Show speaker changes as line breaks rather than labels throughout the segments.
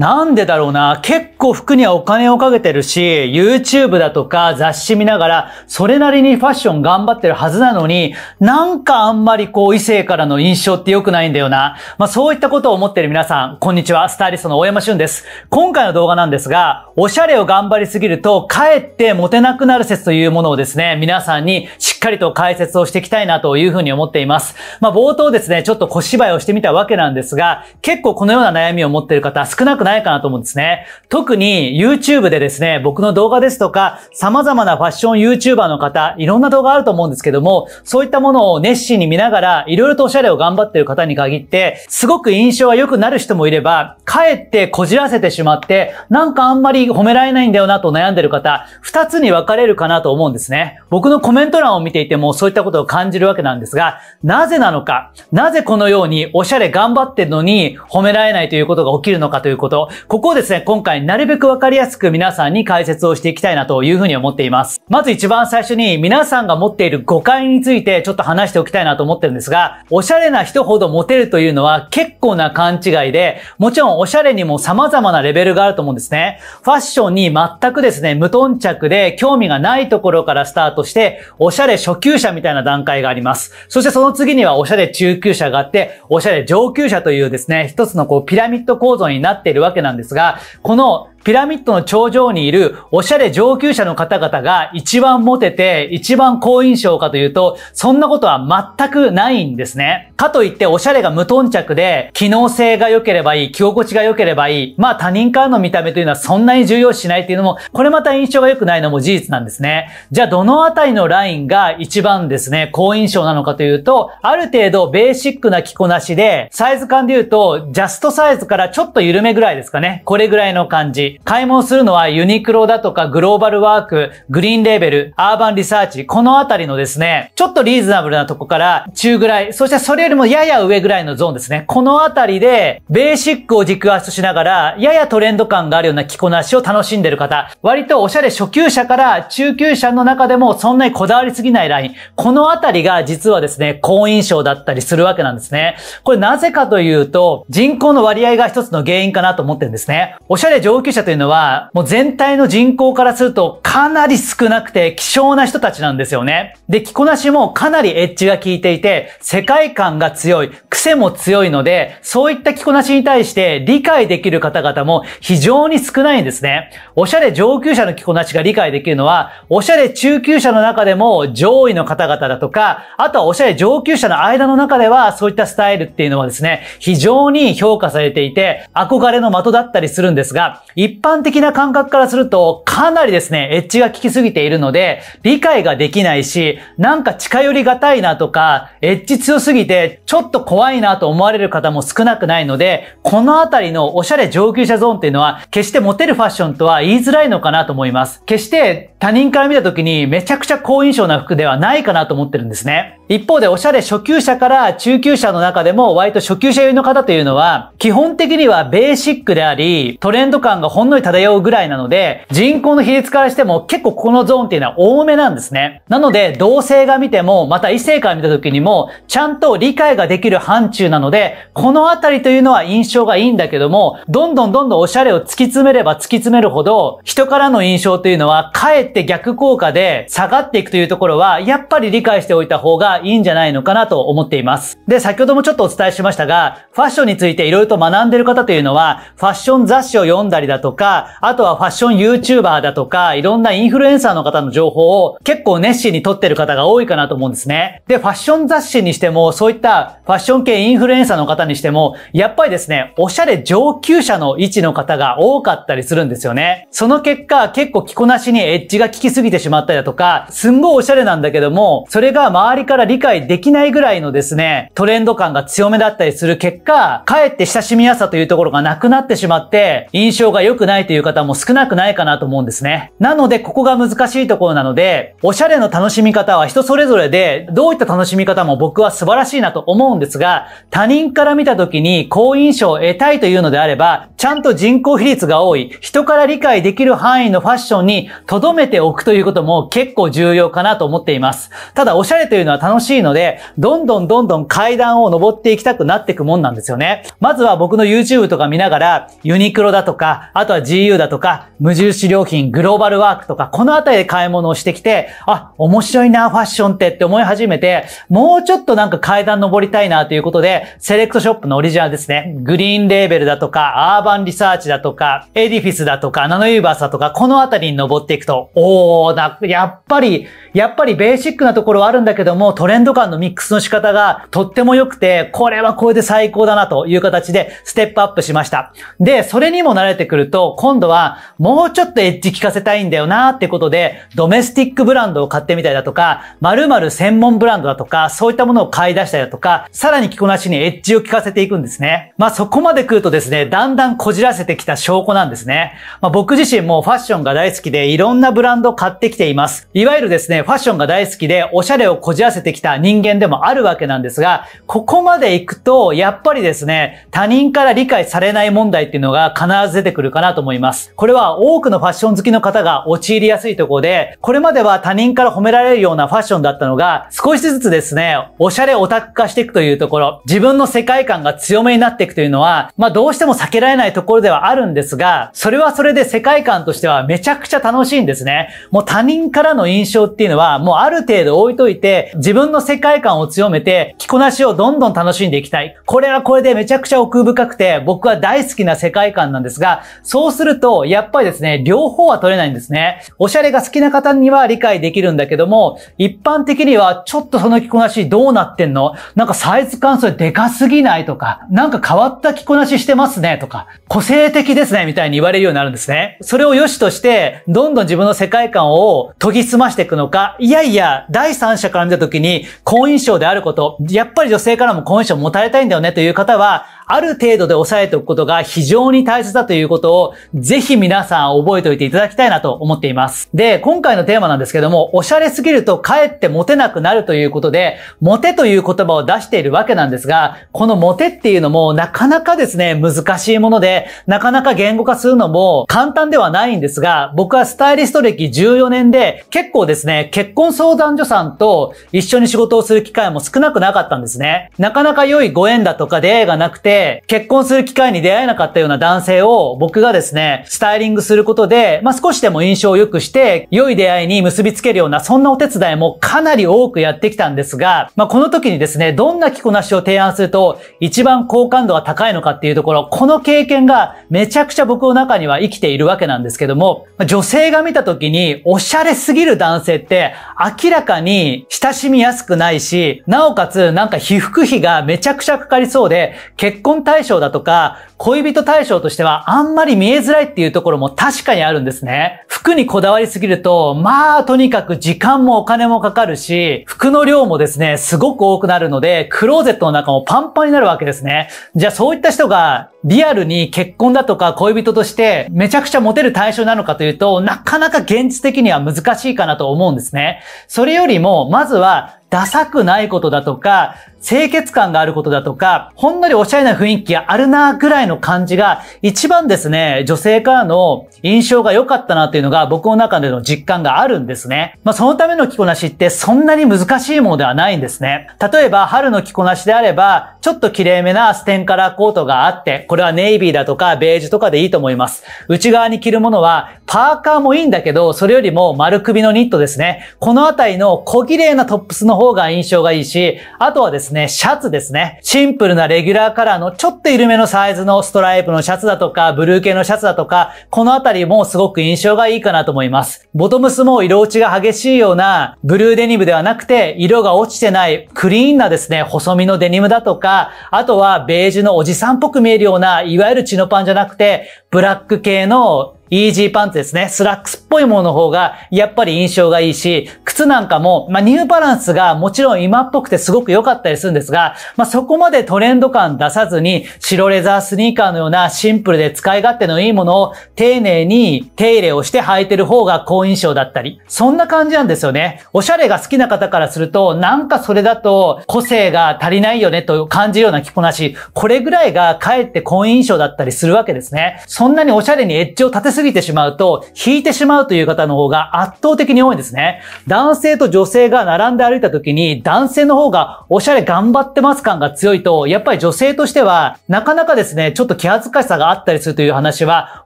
なんでだろうな。結構服にはお金をかけてるし、YouTube だとか雑誌見ながら、それなりにファッション頑張ってるはずなのに、なんかあんまりこう異性からの印象って良くないんだよな。まあそういったことを思ってる皆さん、こんにちは。スタイリストの大山俊です。今回の動画なんですが、おしゃれを頑張りすぎると、かえってモテなくなる説というものをですね、皆さんにしっかりと解説をしていきたいなというふうに思っています。まあ冒頭ですね、ちょっと小芝居をしてみたわけなんですが、結構このような悩みを持っている方少なくないないかなと思うんですね。特に YouTube でですね、僕の動画ですとか、様々なファッション YouTuber の方、いろんな動画あると思うんですけども、そういったものを熱心に見ながら、いろいろとおしゃれを頑張っている方に限って、すごく印象が良くなる人もいれば、かえってこじらせてしまって、なんかあんまり褒められないんだよなと悩んでる方、二つに分かれるかなと思うんですね。僕のコメント欄を見ていてもそういったことを感じるわけなんですが、なぜなのか、なぜこのようにおしゃれ頑張ってるのに褒められないということが起きるのかということ、ここをですね、今回なるべくわかりやすく皆さんに解説をしていきたいなというふうに思っています。まず一番最初に皆さんが持っている誤解についてちょっと話しておきたいなと思ってるんですが、おしゃれな人ほどモテるというのは結構な勘違いで、もちろんおしゃれにも様々なレベルがあると思うんですね。ファッションに全くですね、無頓着で興味がないところからスタートして、おしゃれ初級者みたいな段階があります。そしてその次にはおしゃれ中級者があって、おしゃれ上級者というですね、一つのこうピラミッド構造になっているわけなんですが、このピラミッドの頂上にいるおしゃれ上級者の方々が一番モテて一番好印象かというと、そんなことは全くないんですね。かといっておしゃれが無頓着で、機能性が良ければいい、着心地が良ければいい、まあ他人からの見た目というのはそんなに重要視しないっていうのも、これまた印象が良くないのも事実なんですね。じゃあどのあたりのラインが一番ですね、好印象なのかというと、ある程度ベーシックな着こなしで、サイズ感で言うと、ジャストサイズからちょっと緩めぐらいですかね。これぐらいの感じ。買い物するのはユニクロだとかグローバルワーク、グリーンレーベル、アーバンリサーチ、このあたりのですね、ちょっとリーズナブルなとこから中ぐらい、そしてそれよりもやや上ぐらいのゾーンですね。このあたりで、ベーシックを軸足としながら、ややトレンド感があるような着こなしを楽しんでる方、割とおしゃれ初級者から中級者の中でもそんなにこだわりすぎないライン、このあたりが実はですね、好印象だったりするわけなんですね。これなぜかというと、人口の割合が一つの原因かなと思ってるんですね。おしゃれ上級者者というのは、もう全体の人口からするとかなり少なくて希少な人たちなんですよね。で、着こなしもかなりエッジが効いていて、世界観が強い、癖も強いので、そういった着こなしに対して理解できる方々も非常に少ないんですね。おしゃれ上級者の着こなしが理解できるのは、おしゃれ中級者の中でも上位の方々だとか、あとはおしゃれ上級者の間の中では、そういったスタイルっていうのはですね、非常に評価されていて、憧れの的だったりするんですが、一一般的な感覚からすると、かなりですね、エッジが効きすぎているので、理解ができないし、なんか近寄りがたいなとか、エッジ強すぎて、ちょっと怖いなと思われる方も少なくないので、このあたりのおしゃれ上級者ゾーンっていうのは、決してモテるファッションとは言いづらいのかなと思います。決して他人から見た時にめちゃくちゃ好印象な服ではないかなと思ってるんですね。一方でおしゃれ初級者から中級者の中でも割と初級者寄りの方というのは基本的にはベーシックでありトレンド感がほんのり漂うぐらいなので、人口の比率からしても結構このゾーンっていうのは多めなんですね。なので、同性が見ても、また異性から見た時にも、ちゃんと理解ができる範疇なので、このあたりというのは印象がいいんだけども、どんどんどんどんおしゃれを突き詰めれば突き詰めるほど、人からの印象というのは、かえって逆効果で下がっていくというところは、やっぱり理解しておいた方がいいんじゃないのかなと思っています。で、先ほどもちょっとお伝えしましたが、ファッションについて色々と学んでる方というのは、ファッション雑誌を読んだりだととか、あとはファッション YouTuber だとか、いろんなインフルエンサーの方の情報を結構熱心に撮ってる方が多いかなと思うんですね。で、ファッション雑誌にしても、そういったファッション系インフルエンサーの方にしても、やっぱりですね、おしゃれ上級者の位置の方が多かったりするんですよね。その結果、結構着こなしにエッジが効きすぎてしまったりだとか、すんごいおしゃれなんだけども、それが周りから理解できないぐらいのですね、トレンド感が強めだったりする結果、かえって親しみやすさというところがなくなってしまって、印象が良くくないという方も少なくないかなと思うんですね。なので、ここが難しいところなので、おしゃれの楽しみ方は人それぞれで、どういった楽しみ方も僕は素晴らしいなと思うんですが、他人から見た時に好印象を得たいというのであれば、ちゃんと人口比率が多い、人から理解できる範囲のファッションに留めておくということも結構重要かなと思っています。ただ、おしゃれというのは楽しいので、どんどんどんどん階段を登っていきたくなっていくもんなんですよね。まずは僕の YouTube とか見ながら、ユニクロだとか、あととは GU だとか、無印良品、グローバルワークとか、このあたりで買い物をしてきて、あ、面白いな、ファッションってって思い始めて、もうちょっとなんか階段登りたいなということで、セレクトショップのオリジナルですね。グリーンレーベルだとか、アーバンリサーチだとか、エディフィスだとか、ナノユーバースだとか、このあたりに登っていくと、おー、な、やっぱり、やっぱりベーシックなところはあるんだけども、トレンド感のミックスの仕方がとっても良くて、これはこれで最高だなという形で、ステップアップしました。で、それにも慣れてくるると、今度はもうちょっとエッジ効かせたいんだよなってことで、ドメスティックブランドを買ってみたりだとか、まる専門ブランドだとか、そういったものを買い出したりだとか、さらに着こなしにエッジを効かせていくんですね。まあそこまで来るとですね、だんだんこじらせてきた証拠なんですね。まあ僕自身もファッションが大好きで、いろんなブランドを買ってきています。いわゆるですね、ファッションが大好きで、おしゃれをこじらせてきた人間でもあるわけなんですが、ここまで行くと、やっぱりですね、他人から理解されない問題っていうのが必ず出てくるかかなと思います。これは多くのファッション好きの方が陥りやすいところで、これまでは他人から褒められるようなファッションだったのが、少しずつですね、おしゃれオタク化していくというところ、自分の世界観が強めになっていくというのは、まあどうしても避けられないところではあるんですが、それはそれで世界観としてはめちゃくちゃ楽しいんですね。もう他人からの印象っていうのは、もうある程度置いといて、自分の世界観を強めて、着こなしをどんどん楽しんでいきたい。これはこれでめちゃくちゃ奥深くて、僕は大好きな世界観なんですが、そうすると、やっぱりですね、両方は取れないんですね。おしゃれが好きな方には理解できるんだけども、一般的には、ちょっとその着こなしどうなってんのなんかサイズ感それでかすぎないとか、なんか変わった着こなししてますねとか、個性的ですねみたいに言われるようになるんですね。それを良しとして、どんどん自分の世界観を研ぎ澄ましていくのか、いやいや、第三者から見た時に、好印象であること、やっぱり女性からも好印象を持たれたいんだよねという方は、ある程度で抑えておくことが非常に大切だということを、ぜひ皆さん覚えておいていただきたいなと思っています。で、今回のテーマなんですけども、おしゃれすぎるとかえってモテなくなるということで、モテという言葉を出しているわけなんですが、このモテっていうのもなかなかですね、難しいもので、なかなか言語化するのも簡単ではないんですが、僕はスタイリスト歴14年で、結構ですね、結婚相談所さんと一緒に仕事をする機会も少なくなかったんですね。なかなか良いご縁だとか出会いがなくて、で結婚する機会に出会えなかったような男性を僕がですね、スタイリングすることで、まあ、少しでも印象を良くして、良い出会いに結びつけるような、そんなお手伝いもかなり多くやってきたんですが、まあ、この時にですね、どんな着こなしを提案すると一番好感度が高いのかっていうところ、この経験がめちゃくちゃ僕の中には生きているわけなんですけども、女性が見た時におしゃれすぎる男性って明らかに親しみやすくないし、なおかつなんか被覆費がめちゃくちゃかかりそうで、結結婚対象だとか、恋人対象としてはあんまり見えづらいっていうところも確かにあるんですね。服にこだわりすぎると、まあ、とにかく時間もお金もかかるし、服の量もですね、すごく多くなるので、クローゼットの中もパンパンになるわけですね。じゃあそういった人がリアルに結婚だとか恋人としてめちゃくちゃモテる対象なのかというと、なかなか現実的には難しいかなと思うんですね。それよりも、まずはダサくないことだとか、清潔感があることだとか、ほんのりおしゃれな雰囲気があるなぐらいの感じが、一番ですね、女性からの印象が良かったなというのが僕の中での実感があるんですね。まあそのための着こなしってそんなに難しいものではないんですね。例えば春の着こなしであれば、ちょっと綺麗めなステンカラーコートがあって、これはネイビーだとかベージュとかでいいと思います。内側に着るものは、パーカーもいいんだけど、それよりも丸首のニットですね。このあたりの小綺麗なトップスの方が印象がいいし、あとはですね、シャツですね。シンプルなレギュラーカラーのちょっと緩めのサイズのストライプのシャツだとか、ブルー系のシャツだとか、このあたりもすごく印象がいいかなと思います。ボトムスも色落ちが激しいような、ブルーデニムではなくて、色が落ちてない、クリーンなですね、細身のデニムだとか、あとはベージュのおじさんっぽく見えるようなな、いわゆるチノパンじゃなくて、ブラック系のイージーパンツですね。スラックスっぽいものの方が、やっぱり印象がいいし、靴なんかも、まあ、ニューバランスがもちろん今っぽくてすごく良かったりするんですが、まあ、そこまでトレンド感出さずに、白レザースニーカーのようなシンプルで使い勝手のいいものを丁寧に手入れをして履いてる方が好印象だったり、そんな感じなんですよね。おしゃれが好きな方からすると、なんかそれだと個性が足りないよねと感じるような着こなし、これぐらいがかえって好印象だったりするわけですね。そんなにおしゃれにエッジを立てすぎてしまうと、引いてしまうという方の方が圧倒的に多いんですね。ダ男性と女性が並んで歩いた時に、男性の方がおしゃれ頑張ってます感が強いと、やっぱり女性としては、なかなかですね、ちょっと気恥ずかしさがあったりするという話は、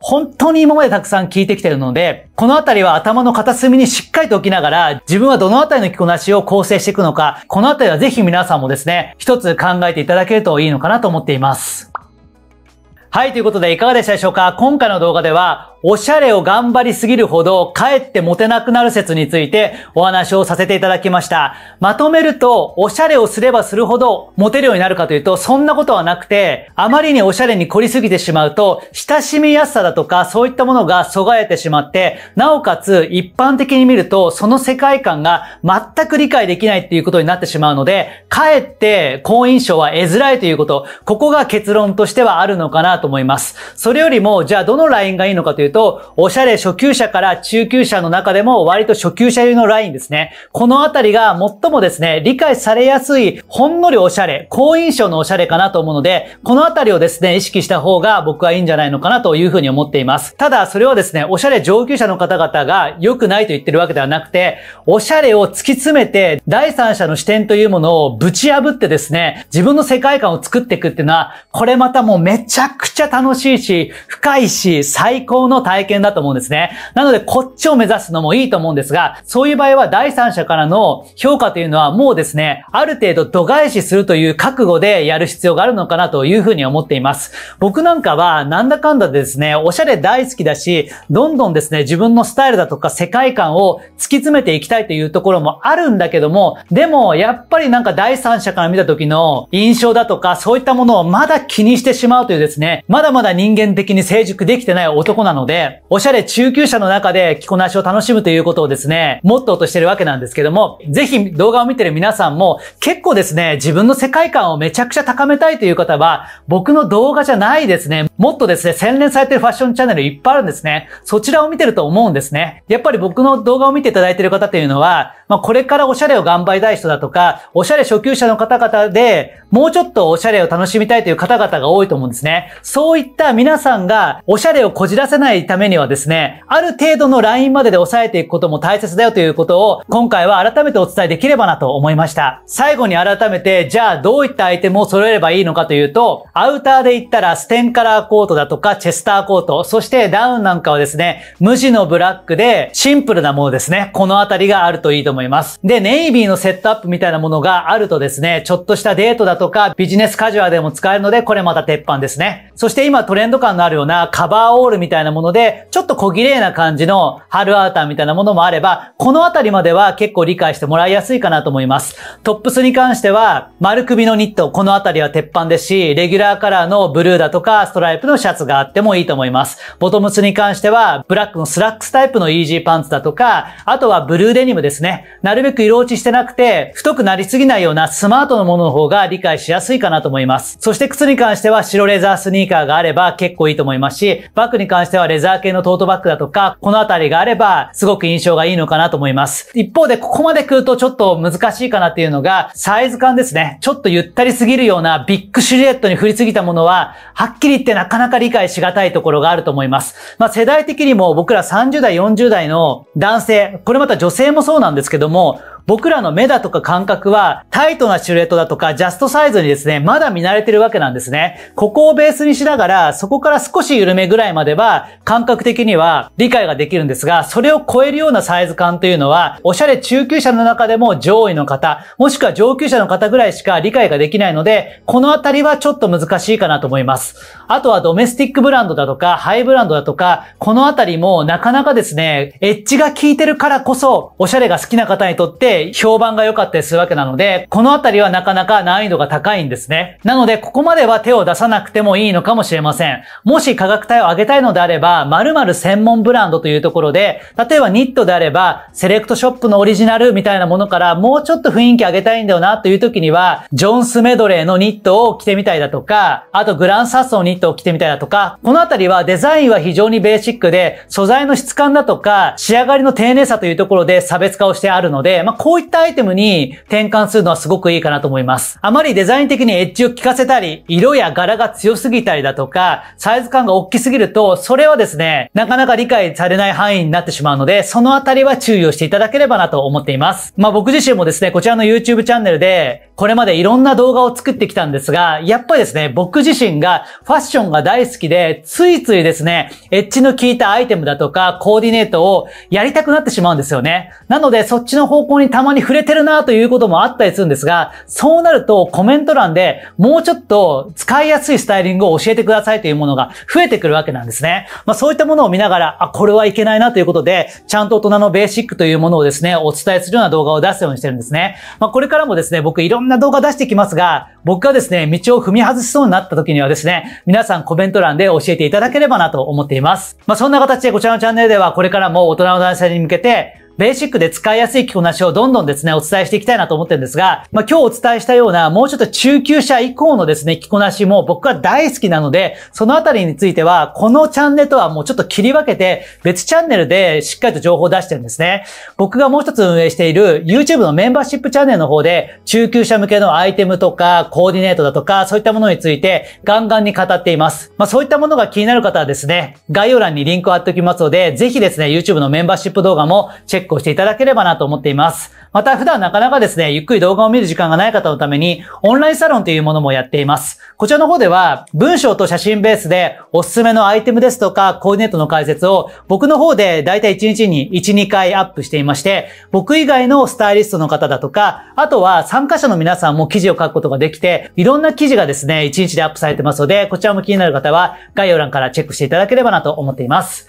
本当に今までたくさん聞いてきてるので、このあたりは頭の片隅にしっかりと置きながら、自分はどのあたりの着こなしを構成していくのか、このあたりはぜひ皆さんもですね、一つ考えていただけるといいのかなと思っています。はい、ということでいかがでしたでしょうか今回の動画では、おしゃれを頑張りすぎるほど、かえってモテなくなる説についてお話をさせていただきました。まとめると、おしゃれをすればするほどモテるようになるかというと、そんなことはなくて、あまりにおしゃれに凝りすぎてしまうと、親しみやすさだとか、そういったものが阻害えてしまって、なおかつ一般的に見ると、その世界観が全く理解できないっていうことになってしまうので、かえって好印象は得づらいということ、ここが結論としてはあるのかなと思います。それよりも、じゃあどのラインがいいのかというと、と、おしゃれ初級者から中級者の中でも割と初級者流のラインですね。このあたりが最もですね、理解されやすい、ほんのりおしゃれ、好印象のおしゃれかなと思うので、このあたりをですね、意識した方が僕はいいんじゃないのかなというふうに思っています。ただ、それはですね、おしゃれ上級者の方々が良くないと言ってるわけではなくて、おしゃれを突き詰めて、第三者の視点というものをぶち破ってですね、自分の世界観を作っていくっていうのは、これまたもうめちゃくちゃ楽しいし、深いし、最高の体験だと思うんですね。なので、こっちを目指すのもいいと思うんですが、そういう場合は第三者からの評価というのはもうですね、ある程度度外視するという覚悟でやる必要があるのかなというふうに思っています。僕なんかは、なんだかんだでですね、おしゃれ大好きだし、どんどんですね、自分のスタイルだとか世界観を突き詰めていきたいというところもあるんだけども、でも、やっぱりなんか第三者から見た時の印象だとか、そういったものをまだ気にしてしまうというですね、まだまだ人間的に成熟できてない男なので、で、おしゃれ中級者の中で着こなしを楽しむということをですね、モットーとしてるわけなんですけども、ぜひ動画を見てる皆さんも結構ですね、自分の世界観をめちゃくちゃ高めたいという方は、僕の動画じゃないですね、もっとですね、洗練されてるファッションチャンネルいっぱいあるんですね。そちらを見てると思うんですね。やっぱり僕の動画を見ていただいてる方というのは、まあ、これからおしゃれを頑張りたい人だとか、おしゃれ初級者の方々で、もうちょっとおしゃれを楽しみたいという方々が多いと思うんですね。そういった皆さんが、おしゃれをこじらせないためにはですね、ある程度のラインまでで抑えていくことも大切だよということを、今回は改めてお伝えできればなと思いました。最後に改めて、じゃあどういったアイテムを揃えればいいのかというと、アウターで言ったらステンカラーーコートだとかチェスターコート、そしてダウンなんかはですね、無地のブラックでシンプルなものですね。このあたりがあるといいと思います。で、ネイビーのセットアップみたいなものがあるとですね、ちょっとしたデートだとかビジネスカジュアルでも使えるので、これまた鉄板ですね。そして今トレンド感のあるようなカバーオールみたいなもので、ちょっと小綺麗な感じの春アーターみたいなものもあれば、このあたりまでは結構理解してもらいやすいかなと思います。トップスに関しては、丸首のニット、このあたりは鉄板ですし、レギュラーカラーのブルーだとか、ストライイプのシャツがあってもいいと思います。ボトムスに関しては、ブラックのスラックスタイプのイージーパンツだとか、あとはブルーデニムですね。なるべく色落ちしてなくて、太くなりすぎないようなスマートのものの方が理解しやすいかなと思います。そして靴に関しては白レザースニーカーがあれば結構いいと思いますし、バッグに関してはレザー系のトートバッグだとか、このあたりがあればすごく印象がいいのかなと思います。一方でここまで来るとちょっと難しいかなっていうのが、サイズ感ですね。ちょっとゆったりすぎるようなビッグシルエットに振りすぎたものは、はっきり言ってななかなか理解しがたいところがあると思います。まあ、世代的にも僕ら30代、40代の男性、これまた女性もそうなんですけども、僕らの目だとか感覚はタイトなシルエットだとかジャストサイズにですね、まだ見慣れてるわけなんですね。ここをベースにしながら、そこから少し緩めぐらいまでは感覚的には理解ができるんですが、それを超えるようなサイズ感というのは、おしゃれ中級者の中でも上位の方、もしくは上級者の方ぐらいしか理解ができないので、このあたりはちょっと難しいかなと思います。あとはドメスティックブランドだとか、ハイブランドだとか、このあたりもなかなかですね、エッジが効いてるからこそ、おしゃれが好きな方にとって評判が良かったりするわけなので、このあたりはなかなか難易度が高いんですね。なので、ここまでは手を出さなくてもいいのかもしれません。もし価格帯を上げたいのであれば、まる専門ブランドというところで、例えばニットであれば、セレクトショップのオリジナルみたいなものからもうちょっと雰囲気上げたいんだよなという時には、ジョンスメドレーのニットを着てみたいだとか、あとグランサッソのニットニットを着てみたいだとか、このあたりはデザインは非常にベーシックで、素材の質感だとか、仕上がりの丁寧さというところで差別化をしてあるので、まあ、こういったアイテムに転換するのはすごくいいかなと思います。あまりデザイン的にエッジを効かせたり、色や柄が強すぎたりだとか、サイズ感が大きすぎると、それはですね、なかなか理解されない範囲になってしまうので、そのあたりは注意をしていただければなと思っています。まあ、僕自身もですね、こちらの YouTube チャンネルで、これまでいろんな動画を作ってきたんですが、やっぱりですね、僕自身がファッションが大好きで、ついついですね、エッジの効いたアイテムだとか、コーディネートをやりたくなってしまうんですよね。なので、そっちの方向にたまに触れてるなということもあったりするんですが、そうなるとコメント欄でもうちょっと使いやすいスタイリングを教えてくださいというものが増えてくるわけなんですね。まあそういったものを見ながら、あ、これはいけないなということで、ちゃんと大人のベーシックというものをですね、お伝えするような動画を出すようにしてるんですね。まあこれからもですね、僕いろんんな動画出してきますが、僕がですね、道を踏み外しそうになった時にはですね、皆さんコメント欄で教えていただければなと思っています。まあ、そんな形でこちらのチャンネルではこれからも大人の男性に向けて、ベーシックで使いやすい着こなしをどんどんですね、お伝えしていきたいなと思ってるんですが、まあ、今日お伝えしたような、もうちょっと中級者以降のですね、着こなしも僕は大好きなので、そのあたりについては、このチャンネルとはもうちょっと切り分けて、別チャンネルでしっかりと情報を出してるんですね。僕がもう一つ運営している YouTube のメンバーシップチャンネルの方で、中級者向けのアイテムとか、コーディネートだとか、そういったものについて、ガンガンに語っています。まあ、そういったものが気になる方はですね、概要欄にリンクを貼っておきますので、ぜひですね、YouTube のメンバーシップ動画もチェックェックをしていただければなと思っています。また普段なかなかですね、ゆっくり動画を見る時間がない方のために、オンラインサロンというものもやっています。こちらの方では、文章と写真ベースで、おすすめのアイテムですとか、コーディネートの解説を、僕の方でだいたい1日に1、2回アップしていまして、僕以外のスタイリストの方だとか、あとは参加者の皆さんも記事を書くことができて、いろんな記事がですね、1日でアップされてますので、こちらも気になる方は、概要欄からチェックしていただければなと思っています。